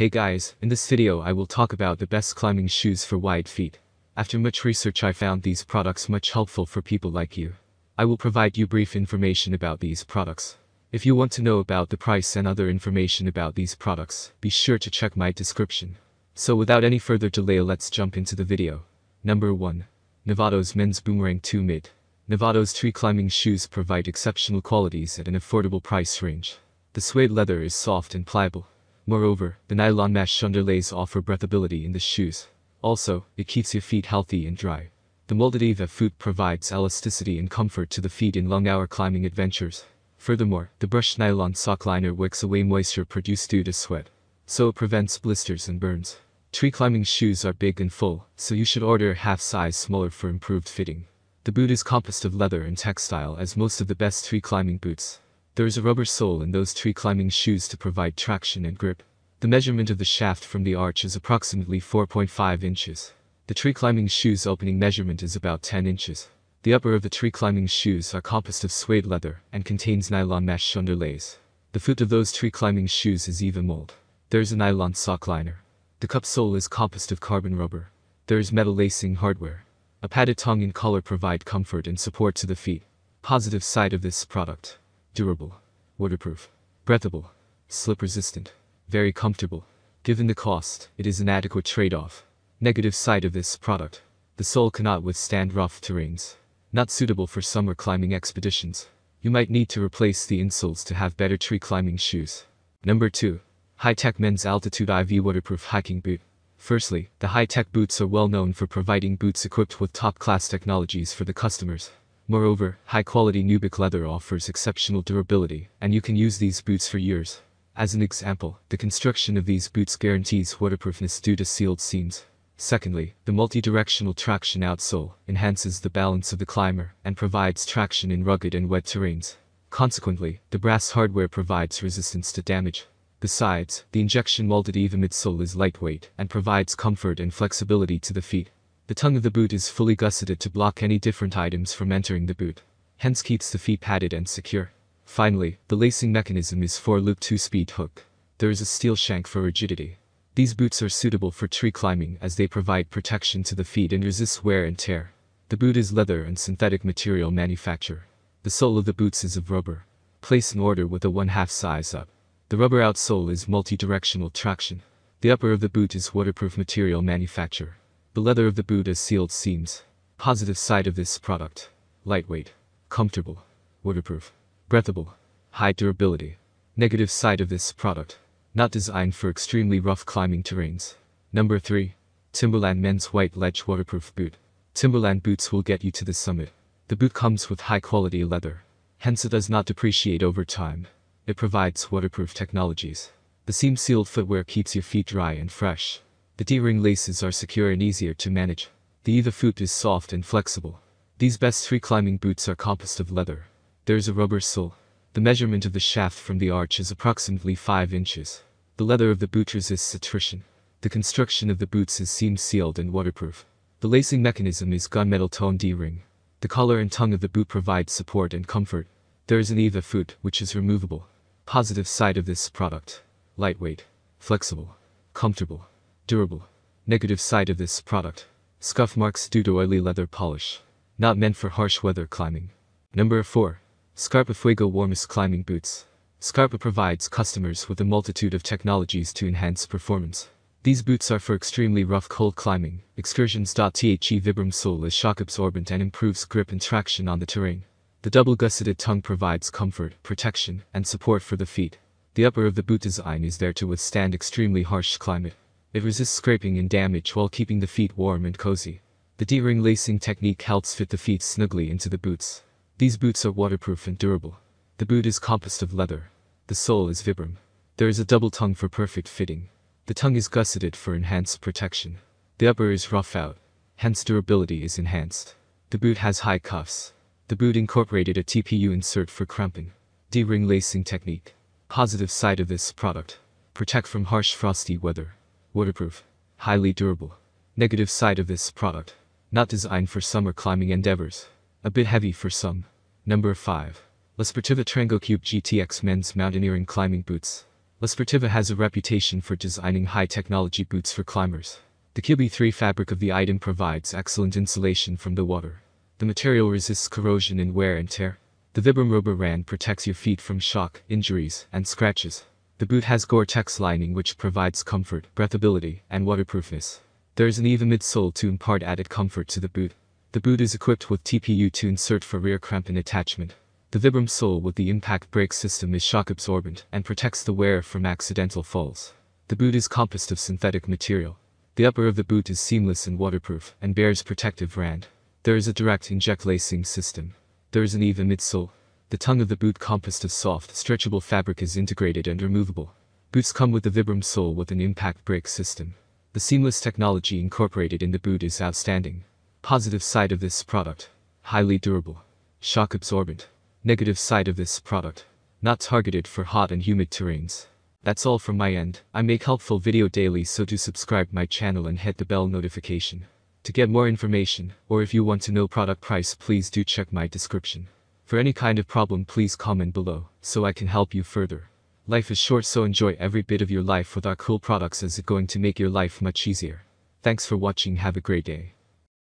Hey guys, in this video I will talk about the best climbing shoes for wide feet. After much research I found these products much helpful for people like you. I will provide you brief information about these products. If you want to know about the price and other information about these products, be sure to check my description. So without any further delay let's jump into the video. Number 1. Novato's Men's Boomerang 2 Mid. Novato's tree climbing shoes provide exceptional qualities at an affordable price range. The suede leather is soft and pliable, Moreover, the nylon mesh underlays offer breathability in the shoes. Also, it keeps your feet healthy and dry. The Eva foot provides elasticity and comfort to the feet in long-hour climbing adventures. Furthermore, the brushed nylon sock liner wicks away moisture produced due to sweat. So it prevents blisters and burns. Tree climbing shoes are big and full, so you should order a half size smaller for improved fitting. The boot is composed of leather and textile as most of the best tree climbing boots. There is a rubber sole in those tree climbing shoes to provide traction and grip. The measurement of the shaft from the arch is approximately 4.5 inches. The tree climbing shoe's opening measurement is about 10 inches. The upper of the tree climbing shoes are composed of suede leather and contains nylon mesh underlays. The foot of those tree climbing shoes is even mold. There is a nylon sock liner. The cup sole is composed of carbon rubber. There is metal lacing hardware. A padded tongue and collar provide comfort and support to the feet. Positive side of this product durable, waterproof, breathable, slip-resistant, very comfortable. Given the cost, it is an adequate trade-off. Negative side of this product. The sole cannot withstand rough terrains. Not suitable for summer climbing expeditions. You might need to replace the insoles to have better tree climbing shoes. Number 2. High-Tech Men's Altitude IV Waterproof Hiking Boot. Firstly, the high-tech boots are well known for providing boots equipped with top-class technologies for the customers. Moreover, high-quality Nubic leather offers exceptional durability, and you can use these boots for years. As an example, the construction of these boots guarantees waterproofness due to sealed seams. Secondly, the multi-directional traction outsole enhances the balance of the climber and provides traction in rugged and wet terrains. Consequently, the brass hardware provides resistance to damage. Besides, the injection molded EVA midsole is lightweight and provides comfort and flexibility to the feet. The tongue of the boot is fully gusseted to block any different items from entering the boot, hence keeps the feet padded and secure. Finally, the lacing mechanism is for loop 2-speed hook. There is a steel shank for rigidity. These boots are suitable for tree climbing as they provide protection to the feet and resist wear and tear. The boot is leather and synthetic material manufacture. The sole of the boots is of rubber. Place an order with a one-half size up. The rubber outsole is multi-directional traction. The upper of the boot is waterproof material manufacture. The leather of the boot is sealed seams. Positive side of this product. Lightweight. Comfortable. Waterproof. Breathable. High durability. Negative side of this product. Not designed for extremely rough climbing terrains. Number 3. Timberland Men's White Ledge Waterproof Boot. Timberland boots will get you to the summit. The boot comes with high-quality leather. Hence it does not depreciate over time. It provides waterproof technologies. The seam-sealed footwear keeps your feet dry and fresh. The D-ring laces are secure and easier to manage. The Eva foot is soft and flexible. These best free climbing boots are composed of leather. There is a rubber sole. The measurement of the shaft from the arch is approximately 5 inches. The leather of the boot resists attrition. The construction of the boots is seam sealed and waterproof. The lacing mechanism is gunmetal tone D-ring. The collar and tongue of the boot provide support and comfort. There is an EVA foot which is removable. Positive side of this product. Lightweight. Flexible. Comfortable durable. Negative side of this product. Scuff marks due to oily leather polish. Not meant for harsh weather climbing. Number 4. Scarpa Fuego Warmest Climbing Boots. Scarpa provides customers with a multitude of technologies to enhance performance. These boots are for extremely rough cold climbing, excursions. The Vibram sole is shock absorbent and improves grip and traction on the terrain. The double gusseted tongue provides comfort, protection, and support for the feet. The upper of the boot design is there to withstand extremely harsh climate. It resists scraping and damage while keeping the feet warm and cozy. The D-ring lacing technique helps fit the feet snugly into the boots. These boots are waterproof and durable. The boot is composed of leather. The sole is vibram. There is a double tongue for perfect fitting. The tongue is gusseted for enhanced protection. The upper is rough out, hence durability is enhanced. The boot has high cuffs. The boot incorporated a TPU insert for cramping. D-ring lacing technique. Positive side of this product. Protect from harsh frosty weather. Waterproof. Highly durable. Negative side of this product. Not designed for summer climbing endeavors. A bit heavy for some. Number 5. La Sportiva Trango Cube GTX Men's Mountaineering Climbing Boots. La Sportiva has a reputation for designing high-technology boots for climbers. The Kibi 3 fabric of the item provides excellent insulation from the water. The material resists corrosion and wear and tear. The Vibram rubber band protects your feet from shock, injuries, and scratches. The boot has Gore-Tex lining which provides comfort, breathability, and waterproofness. There is an even midsole to impart added comfort to the boot. The boot is equipped with TPU to insert for rear crampon attachment. The Vibram sole with the impact brake system is shock absorbent and protects the wearer from accidental falls. The boot is composed of synthetic material. The upper of the boot is seamless and waterproof and bears protective rand. There is a direct inject lacing system. There is an even midsole, the tongue of the boot composed of soft, stretchable fabric is integrated and removable. Boots come with the Vibram sole with an impact brake system. The seamless technology incorporated in the boot is outstanding. Positive side of this product. Highly durable. Shock absorbent. Negative side of this product. Not targeted for hot and humid terrains. That's all from my end. I make helpful video daily so do subscribe my channel and hit the bell notification. To get more information, or if you want to know product price please do check my description. For any kind of problem please comment below, so I can help you further. Life is short so enjoy every bit of your life with our cool products as it going to make your life much easier. Thanks for watching have a great day.